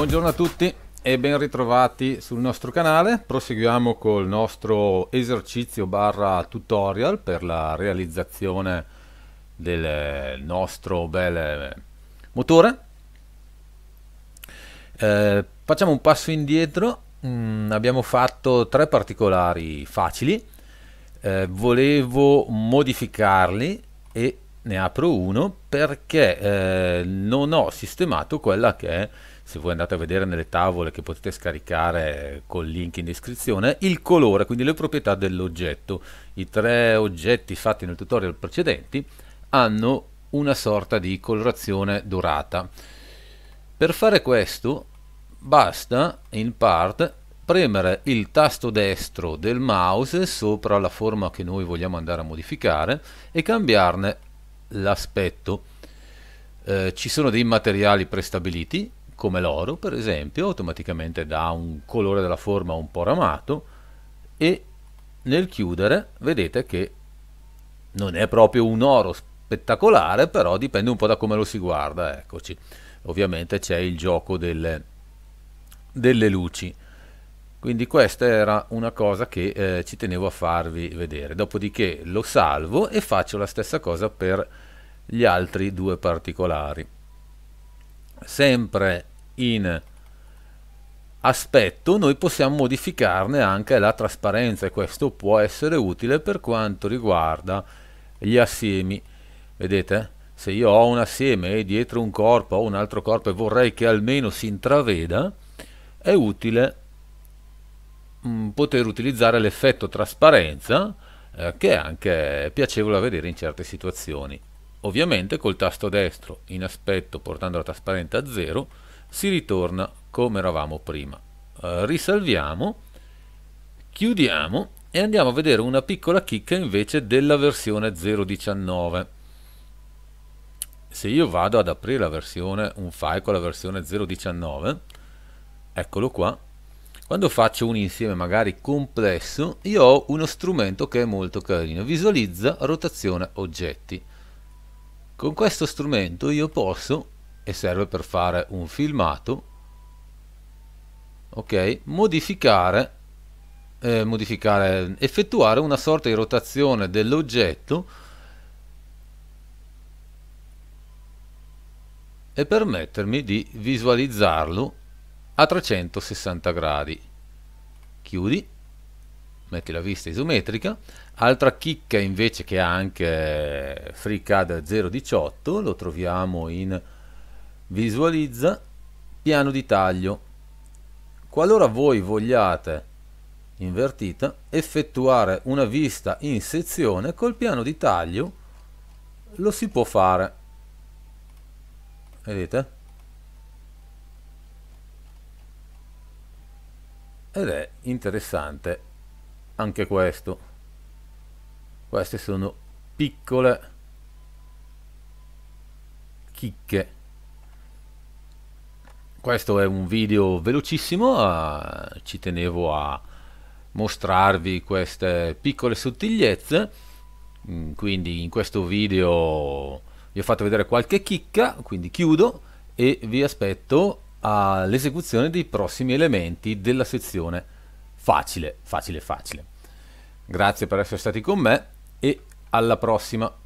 Buongiorno a tutti e ben ritrovati sul nostro canale. Proseguiamo col nostro esercizio barra tutorial per la realizzazione del nostro bel motore. Eh, facciamo un passo indietro. Mm, abbiamo fatto tre particolari facili. Eh, volevo modificarli e ne apro uno perché eh, non ho sistemato quella che è, se voi andate a vedere nelle tavole che potete scaricare col link in descrizione, il colore, quindi le proprietà dell'oggetto. I tre oggetti fatti nel tutorial precedenti hanno una sorta di colorazione dorata. Per fare questo basta in parte premere il tasto destro del mouse sopra la forma che noi vogliamo andare a modificare e cambiarne l'aspetto. Eh, ci sono dei materiali prestabiliti, come l'oro per esempio, automaticamente dà un colore della forma un po' ramato e nel chiudere vedete che non è proprio un oro spettacolare, però dipende un po' da come lo si guarda, eccoci. Ovviamente c'è il gioco delle, delle luci. Quindi questa era una cosa che eh, ci tenevo a farvi vedere. Dopodiché lo salvo e faccio la stessa cosa per gli altri due particolari. Sempre in aspetto noi possiamo modificarne anche la trasparenza e questo può essere utile per quanto riguarda gli assiemi. Vedete? Se io ho un assieme e dietro un corpo ho un altro corpo e vorrei che almeno si intraveda, è utile mh, mm, poter utilizzare l'effetto trasparenza eh, che è anche piacevole da vedere in certe situazioni. Ovviamente col tasto destro in aspetto portando la trasparenza a 0 si ritorna come eravamo prima. Eh, risalviamo, chiudiamo e andiamo a vedere una piccola chicca invece della versione 0.19 se io vado ad aprire la versione un file con la versione 0.19 eccolo qua quando faccio un insieme magari complesso, io ho uno strumento che è molto carino, visualizza rotazione oggetti. Con questo strumento io posso, e serve per fare un filmato, ok, modificare, eh, modificare effettuare una sorta di rotazione dell'oggetto e permettermi di visualizzarlo a 360 gradi. Chiudi, metti la vista isometrica. Altra chicca invece che ha anche FreeCAD 018, lo troviamo in Visualizza, piano di taglio. Qualora voi vogliate invertita, effettuare una vista in sezione col piano di taglio lo si può fare. Vedete? ed è interessante anche questo queste sono piccole chicche questo è un video velocissimo eh, ci tenevo a mostrarvi queste piccole sottigliezze mm, quindi in questo video vi ho fatto vedere qualche chicca quindi chiudo e vi aspetto all'esecuzione dei prossimi elementi della sezione facile, facile, facile. Grazie per essere stati con me e alla prossima.